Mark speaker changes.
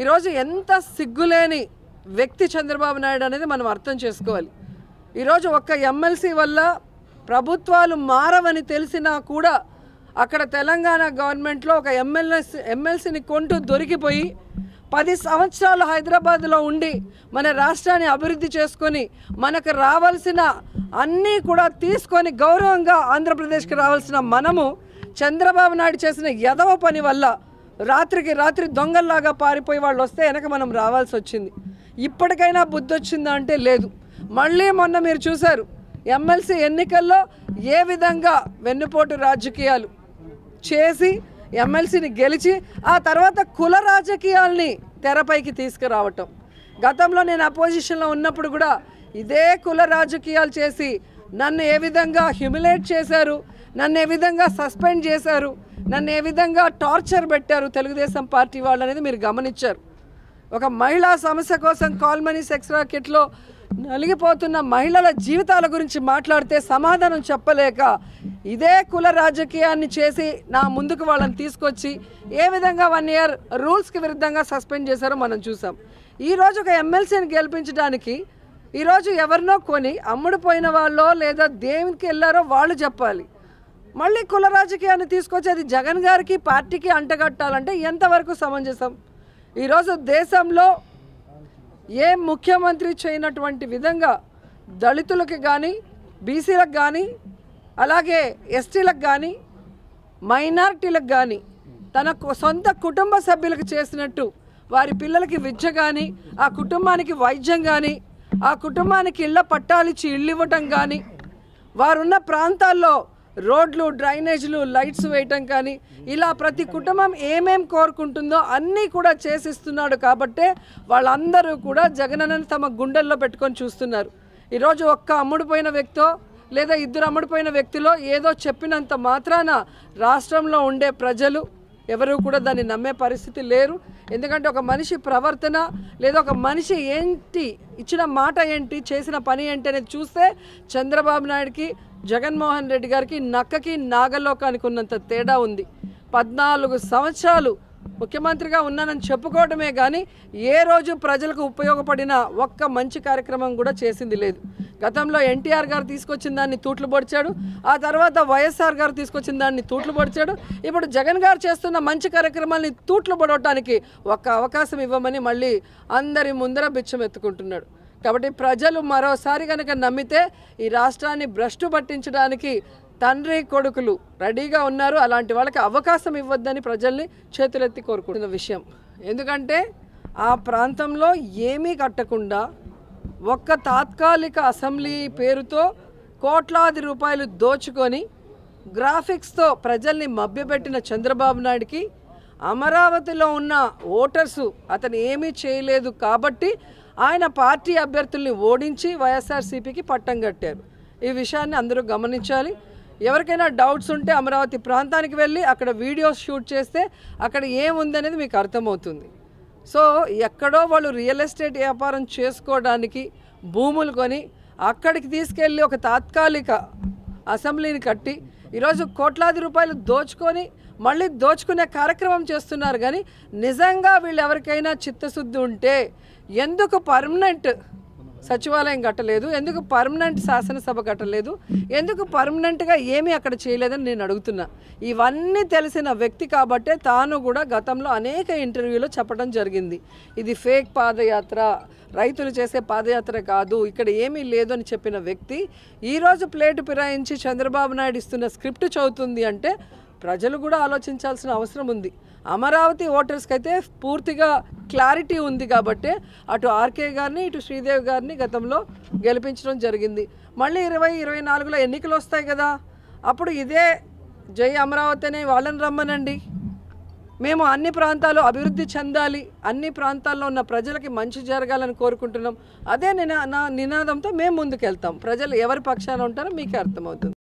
Speaker 1: ఈరోజు ఎంత సిగ్గులేని వ్యక్తి చంద్రబాబు నాయుడు అనేది మనం అర్థం చేసుకోవాలి ఈరోజు ఒక్క ఎమ్మెల్సీ వల్ల ప్రభుత్వాలు మారవని తెలిసినా కూడా అక్కడ తెలంగాణ గవర్నమెంట్లో ఒక ఎమ్మెల్యే ఎమ్మెల్సీని కొంటూ దొరికిపోయి పది సంవత్సరాలు హైదరాబాద్లో ఉండి మన రాష్ట్రాన్ని అభివృద్ధి చేసుకొని మనకు రావాల్సిన అన్నీ కూడా తీసుకొని గౌరవంగా ఆంధ్రప్రదేశ్కి రావాల్సిన మనము చంద్రబాబు నాయుడు చేసిన యదవ పని వల్ల రాత్రికి రాత్రి దొంగల్లాగా పారిపోయి వాళ్ళు వస్తే వెనక మనం రావాల్సి వచ్చింది ఇప్పటికైనా బుద్ధి వచ్చిందా అంటే లేదు మళ్ళీ మొన్న మీరు చూశారు ఎమ్మెల్సీ ఎన్నికల్లో ఏ విధంగా వెన్నుపోటు రాజకీయాలు చేసి ఎమ్మెల్సీని గెలిచి ఆ తర్వాత కుల రాజకీయాల్ని తెరపైకి తీసుకురావటం గతంలో నేను అపోజిషన్లో ఉన్నప్పుడు కూడా ఇదే కుల రాజకీయాలు చేసి నన్ను ఏ విధంగా హ్యూమిలేట్ చేశారు నన్ను ఏ విధంగా సస్పెండ్ చేశారు నన్ను ఏ విధంగా టార్చర్ పెట్టారు తెలుగుదేశం పార్టీ వాళ్ళు అనేది మీరు గమనించారు ఒక మహిళా సమస్య కోసం కాల్మనీ సెక్స్ రాకెట్లో నలిగిపోతున్న మహిళల జీవితాల గురించి మాట్లాడితే సమాధానం చెప్పలేక ఇదే కుల రాజకీయాన్ని చేసి నా ముందుకు వాళ్ళని తీసుకొచ్చి ఏ విధంగా వన్ ఇయర్ రూల్స్కి విరుద్ధంగా సస్పెండ్ చేశారో మనం చూసాం ఈరోజు ఒక ఎమ్మెల్సీని గెలిపించడానికి ఈరోజు ఎవరినో కొని అమ్ముడు పోయిన వాళ్ళో లేదా దేవునికి వెళ్ళారో వాళ్ళు చెప్పాలి మళ్ళీ కుల రాజకీయాన్ని తీసుకొచ్చి అది జగన్ గారికి పార్టీకి అంటగట్టాలంటే ఎంతవరకు సమంజసం ఈరోజు దేశంలో ఏ ముఖ్యమంత్రి చేయనటువంటి విధంగా దళితులకు కానీ బీసీలకు కానీ అలాగే ఎస్టీలకు కానీ మైనారిటీలకు కానీ తన సొంత కుటుంబ సభ్యులకు చేసినట్టు వారి పిల్లలకి విద్య కానీ ఆ కుటుంబానికి వైద్యం కానీ ఆ కుటుంబానికి ఇళ్ళ పట్టాలిచ్చి ఇళ్ళివ్వటం ఇవ్వటం కానీ వారున్న ప్రాంతాల్లో రోడ్లు డ్రైనేజీలు లైట్స్ వేయటం కానీ ఇలా ప్రతి కుటుంబం ఏమేం కోరుకుంటుందో అన్నీ కూడా చేసిస్తున్నాడు కాబట్టే వాళ్ళందరూ కూడా జగనన్నని తమ గుండెల్లో పెట్టుకొని చూస్తున్నారు ఈరోజు ఒక్క అమ్ముడుపోయిన వ్యక్తితో లేదా ఇద్దరు అమ్ముడుపోయిన వ్యక్తిలో ఏదో చెప్పినంత మాత్రాన రాష్ట్రంలో ఉండే ప్రజలు ఎవరు కూడా దాన్ని నమ్మే పరిస్థితి లేరు ఎందుకంటే ఒక మనిషి ప్రవర్తన లేదా ఒక మనిషి ఏంటి ఇచ్చిన మాట ఏంటి చేసిన పని ఏంటి అనేది చూస్తే చంద్రబాబు నాయుడికి జగన్మోహన్ రెడ్డి గారికి నక్కకి నాగలోకానికి ఉన్నంత తేడా ఉంది పద్నాలుగు సంవత్సరాలు ముఖ్యమంత్రిగా ఉన్నానని చెప్పుకోవడమే కానీ ఏ రోజు ప్రజలకు ఉపయోగపడిన ఒక్క మంచి కార్యక్రమం కూడా చేసింది లేదు గతంలో ఎన్టీఆర్ గారు తీసుకొచ్చిన దాన్ని తూట్లు పొడిచాడు ఆ తర్వాత వైఎస్ఆర్ గారు తీసుకొచ్చిన దాన్ని తూట్లు పొడిచాడు ఇప్పుడు జగన్ గారు చేస్తున్న మంచి కార్యక్రమాల్ని తూట్లు పొడవటానికి ఒక్క అవకాశం ఇవ్వమని మళ్ళీ అందరి ముందర బిచ్చం ఎత్తుకుంటున్నాడు కాబట్టి ప్రజలు మరోసారి కనుక నమ్మితే ఈ రాష్ట్రాన్ని భ్రష్టు పట్టించడానికి తండ్రి కొడుకులు రెడీగా ఉన్నారు అలాంటి వాళ్ళకి అవకాశం ఇవ్వద్దని ప్రజల్ని చేతులెత్తి కోరుకుంటున్న విషయం ఎందుకంటే ఆ ప్రాంతంలో ఏమీ కట్టకుండా ఒక్క తాత్కాలిక అసెంబ్లీ పేరుతో కోట్లాది రూపాయలు దోచుకొని గ్రాఫిక్స్తో ప్రజల్ని మభ్యపెట్టిన చంద్రబాబు నాయుడికి అమరావతిలో ఉన్న ఓటర్సు అతను ఏమీ చేయలేదు కాబట్టి ఆయన పార్టీ అభ్యర్థుల్ని ఓడించి వైఎస్ఆర్సీపీకి పట్టం కట్టారు ఈ విషయాన్ని అందరూ గమనించాలి ఎవరికైనా డౌట్స్ ఉంటే అమరావతి ప్రాంతానికి వెళ్ళి అక్కడ వీడియోస్ షూట్ చేస్తే అక్కడ ఏముందనేది మీకు అర్థమవుతుంది సో ఎక్కడో వాళ్ళు రియల్ ఎస్టేట్ వ్యాపారం చేసుకోవడానికి భూములు కొని అక్కడికి తీసుకెళ్ళి ఒక తాత్కాలిక అసెంబ్లీని కట్టి ఈరోజు కోట్లాది రూపాయలు దోచుకొని మళ్ళీ దోచుకునే కార్యక్రమం చేస్తున్నారు కానీ నిజంగా వీళ్ళు ఎవరికైనా చిత్తశుద్ధి ఉంటే ఎందుకు పర్మనెంట్ సచివాలయం కట్టలేదు ఎందుకు పర్మనెంట్ శాసనసభ కట్టలేదు ఎందుకు పర్మనెంట్గా ఏమీ అక్కడ చేయలేదని నేను అడుగుతున్నా ఇవన్నీ తెలిసిన వ్యక్తి కాబట్టే తాను కూడా గతంలో అనేక ఇంటర్వ్యూలో చెప్పడం జరిగింది ఇది ఫేక్ పాదయాత్ర రైతులు చేసే పాదయాత్ర కాదు ఇక్కడ ఏమీ లేదు అని చెప్పిన వ్యక్తి ఈరోజు ప్లేటు పిరాయించి చంద్రబాబు నాయుడు ఇస్తున్న స్క్రిప్ట్ చదువుతుంది అంటే ప్రజలు కూడా ఆలోచించాల్సిన అవసరం ఉంది అమరావతి ఓటర్స్కి అయితే పూర్తిగా క్లారిటీ ఉంది కాబట్టి అటు ఆర్కే గారిని ఇటు శ్రీదేవి గారిని గతంలో గెలిపించడం జరిగింది మళ్ళీ ఇరవై ఇరవై నాలుగులో ఎన్నికలు వస్తాయి కదా అప్పుడు ఇదే జై అమరావతి అనే వాళ్ళని రమ్మనండి మేము అన్ని ప్రాంతాలు అభివృద్ధి చెందాలి అన్ని ప్రాంతాల్లో ఉన్న ప్రజలకి మంచి జరగాలని కోరుకుంటున్నాం అదే నినా నా నినాదంతో మేము ముందుకెళ్తాం ప్రజలు ఎవరి పక్షాన ఉంటారో మీకే అర్థమవుతుంది